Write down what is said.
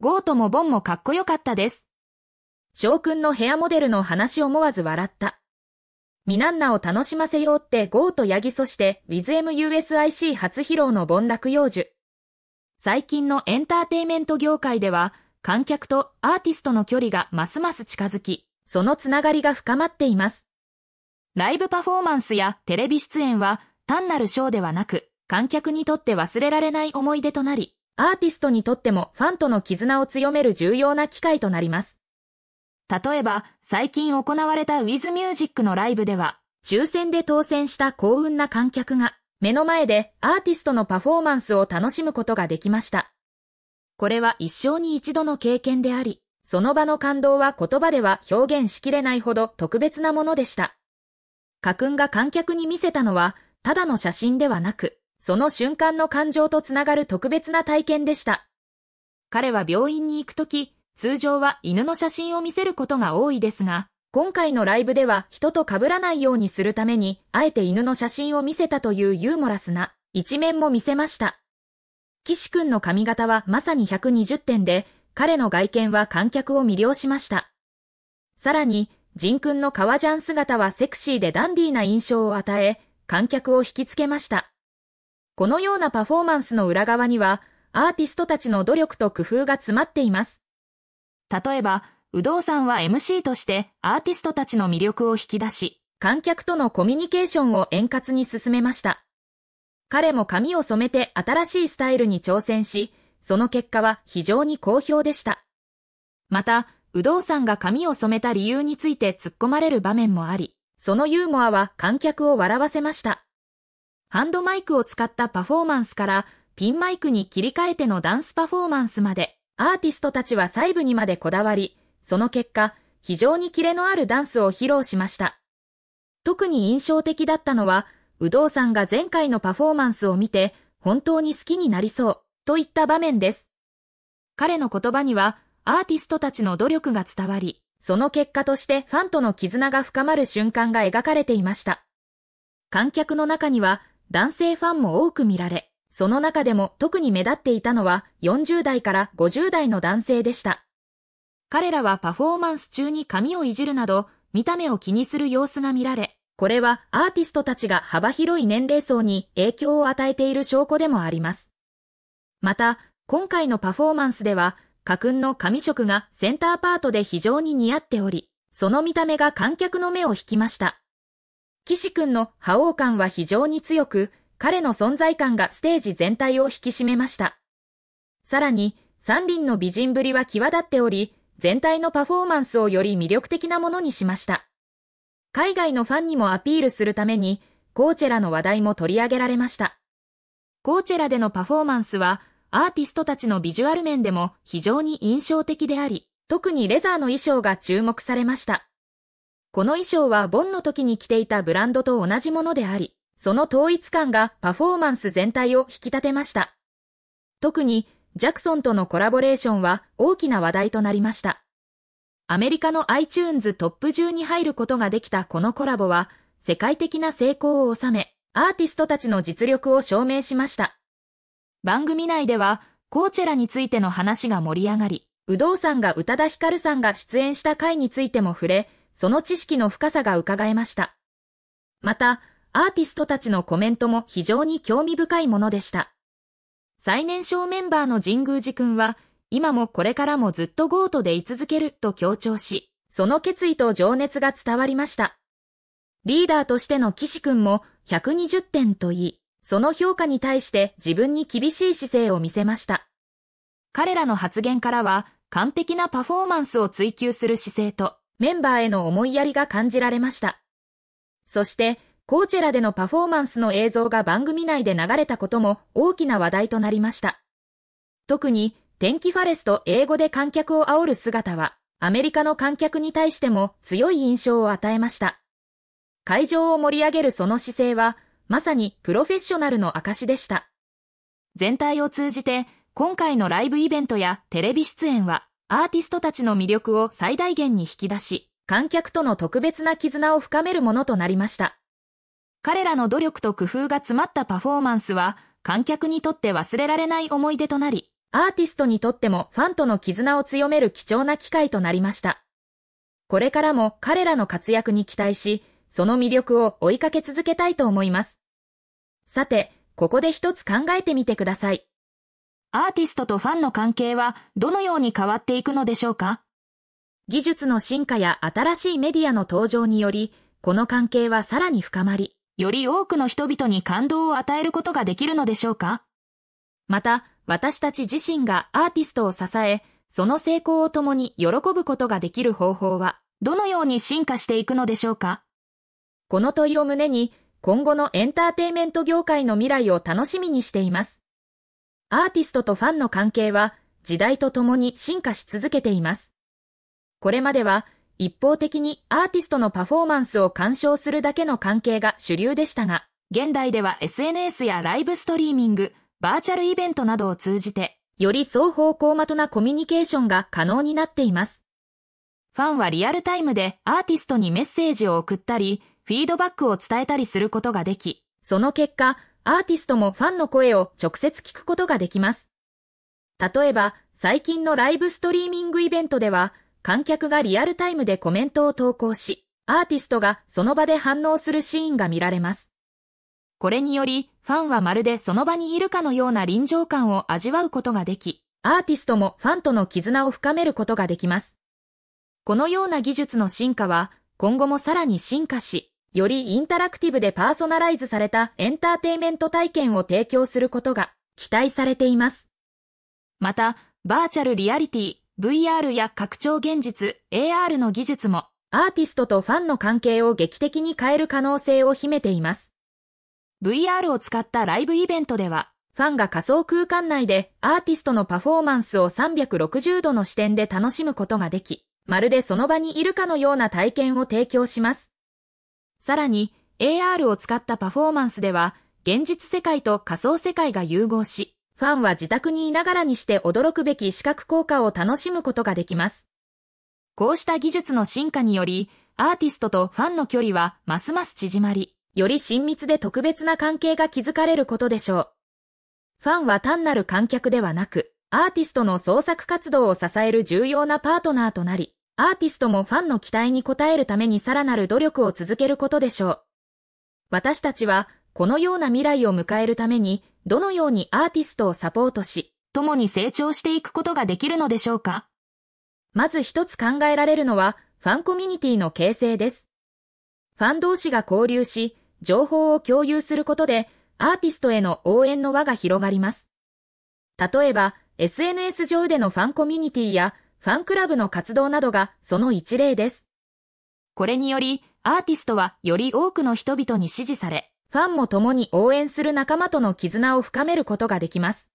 ゴートもボンもかっこよかったです。翔くんのヘアモデルの話思わず笑った。ミナンナを楽しませようってゴートヤギそしてウィズエ m u s i c 初披露のボンラク幼樹。最近のエンターテイメント業界では観客とアーティストの距離がますます近づき、そのつながりが深まっています。ライブパフォーマンスやテレビ出演は単なるショーではなく、観客にとって忘れられない思い出となり、アーティストにとってもファンとの絆を強める重要な機会となります。例えば、最近行われた With Music のライブでは、抽選で当選した幸運な観客が、目の前でアーティストのパフォーマンスを楽しむことができました。これは一生に一度の経験であり、その場の感動は言葉では表現しきれないほど特別なものでした。家訓が観客に見せたのは、ただの写真ではなく、その瞬間の感情とつながる特別な体験でした。彼は病院に行くとき、通常は犬の写真を見せることが多いですが、今回のライブでは人と被らないようにするために、あえて犬の写真を見せたというユーモラスな一面も見せました。岸くんの髪型はまさに120点で、彼の外見は観客を魅了しました。さらに、仁くんの革ジャン姿はセクシーでダンディーな印象を与え、観客を引きつけました。このようなパフォーマンスの裏側には、アーティストたちの努力と工夫が詰まっています。例えば、有働さんは MC としてアーティストたちの魅力を引き出し、観客とのコミュニケーションを円滑に進めました。彼も髪を染めて新しいスタイルに挑戦し、その結果は非常に好評でした。また、有働さんが髪を染めた理由について突っ込まれる場面もあり、そのユーモアは観客を笑わせました。ハンドマイクを使ったパフォーマンスからピンマイクに切り替えてのダンスパフォーマンスまで、アーティストたちは細部にまでこだわり、その結果、非常にキレのあるダンスを披露しました。特に印象的だったのは、有働さんが前回のパフォーマンスを見て、本当に好きになりそう、といった場面です。彼の言葉には、アーティストたちの努力が伝わり、その結果としてファンとの絆が深まる瞬間が描かれていました。観客の中には、男性ファンも多く見られ、その中でも特に目立っていたのは40代から50代の男性でした。彼らはパフォーマンス中に髪をいじるなど、見た目を気にする様子が見られ、これはアーティストたちが幅広い年齢層に影響を与えている証拠でもあります。また、今回のパフォーマンスでは、家訓の髪色がセンターパートで非常に似合っており、その見た目が観客の目を引きました。岸君の覇王感は非常に強く、彼の存在感がステージ全体を引き締めました。さらに、三輪の美人ぶりは際立っており、全体のパフォーマンスをより魅力的なものにしました。海外のファンにもアピールするために、コーチェラの話題も取り上げられました。コーチェラでのパフォーマンスは、アーティストたちのビジュアル面でも非常に印象的であり、特にレザーの衣装が注目されました。この衣装はボンの時に着ていたブランドと同じものであり、その統一感がパフォーマンス全体を引き立てました。特に、ジャクソンとのコラボレーションは大きな話題となりました。アメリカの iTunes トップ10に入ることができたこのコラボは、世界的な成功を収め、アーティストたちの実力を証明しました。番組内では、コーチェラについての話が盛り上がり、有働さんが宇多田ヒカルさんが出演した回についても触れ、その知識の深さが伺えました。また、アーティストたちのコメントも非常に興味深いものでした。最年少メンバーの神宮寺くんは、今もこれからもずっとゴートで居続けると強調し、その決意と情熱が伝わりました。リーダーとしての岸くんも120点と言い、その評価に対して自分に厳しい姿勢を見せました。彼らの発言からは、完璧なパフォーマンスを追求する姿勢と、メンバーへの思いやりが感じられました。そして、コーチェラでのパフォーマンスの映像が番組内で流れたことも大きな話題となりました。特に、天気ファレスと英語で観客を煽る姿は、アメリカの観客に対しても強い印象を与えました。会場を盛り上げるその姿勢は、まさにプロフェッショナルの証でした。全体を通じて、今回のライブイベントやテレビ出演は、アーティストたちの魅力を最大限に引き出し、観客との特別な絆を深めるものとなりました。彼らの努力と工夫が詰まったパフォーマンスは、観客にとって忘れられない思い出となり、アーティストにとってもファンとの絆を強める貴重な機会となりました。これからも彼らの活躍に期待し、その魅力を追いかけ続けたいと思います。さて、ここで一つ考えてみてください。アーティストとファンの関係はどのように変わっていくのでしょうか技術の進化や新しいメディアの登場により、この関係はさらに深まり、より多くの人々に感動を与えることができるのでしょうかまた、私たち自身がアーティストを支え、その成功を共に喜ぶことができる方法は、どのように進化していくのでしょうかこの問いを胸に、今後のエンターテイメント業界の未来を楽しみにしています。アーティストとファンの関係は時代とともに進化し続けています。これまでは一方的にアーティストのパフォーマンスを鑑賞するだけの関係が主流でしたが、現代では SNS やライブストリーミング、バーチャルイベントなどを通じて、より双方向的なコミュニケーションが可能になっています。ファンはリアルタイムでアーティストにメッセージを送ったり、フィードバックを伝えたりすることができ、その結果、アーティストもファンの声を直接聞くことができます。例えば、最近のライブストリーミングイベントでは、観客がリアルタイムでコメントを投稿し、アーティストがその場で反応するシーンが見られます。これにより、ファンはまるでその場にいるかのような臨場感を味わうことができ、アーティストもファンとの絆を深めることができます。このような技術の進化は、今後もさらに進化し、よりインタラクティブでパーソナライズされたエンターテイメント体験を提供することが期待されています。また、バーチャルリアリティ、VR や拡張現実、AR の技術もアーティストとファンの関係を劇的に変える可能性を秘めています。VR を使ったライブイベントでは、ファンが仮想空間内でアーティストのパフォーマンスを360度の視点で楽しむことができ、まるでその場にいるかのような体験を提供します。さらに AR を使ったパフォーマンスでは、現実世界と仮想世界が融合し、ファンは自宅にいながらにして驚くべき視覚効果を楽しむことができます。こうした技術の進化により、アーティストとファンの距離はますます縮まり、より親密で特別な関係が築かれることでしょう。ファンは単なる観客ではなく、アーティストの創作活動を支える重要なパートナーとなり、アーティストもファンの期待に応えるためにさらなる努力を続けることでしょう。私たちは、このような未来を迎えるために、どのようにアーティストをサポートし、共に成長していくことができるのでしょうかまず一つ考えられるのは、ファンコミュニティの形成です。ファン同士が交流し、情報を共有することで、アーティストへの応援の輪が広がります。例えば、SNS 上でのファンコミュニティや、ファンクラブの活動などがその一例です。これにより、アーティストはより多くの人々に支持され、ファンも共に応援する仲間との絆を深めることができます。